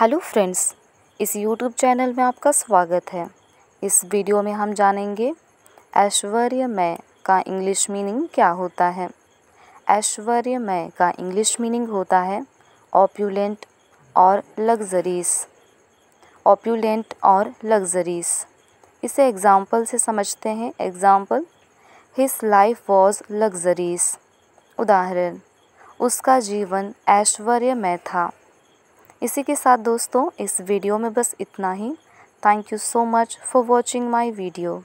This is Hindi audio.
हेलो फ्रेंड्स इस यूट्यूब चैनल में आपका स्वागत है इस वीडियो में हम जानेंगे ऐश्वर्यमय का इंग्लिश मीनिंग क्या होता है ऐश्वर्यमय का इंग्लिश मीनिंग होता है ऑप्यूलेंट और लग्जरीज ऑप्यूलेंट और लग्जरीज इसे एग्ज़ाम्पल से समझते हैं example his life was luxuries उदाहरण उसका जीवन ऐश्वर्यमय था इसी के साथ दोस्तों इस वीडियो में बस इतना ही thank you so much for watching my video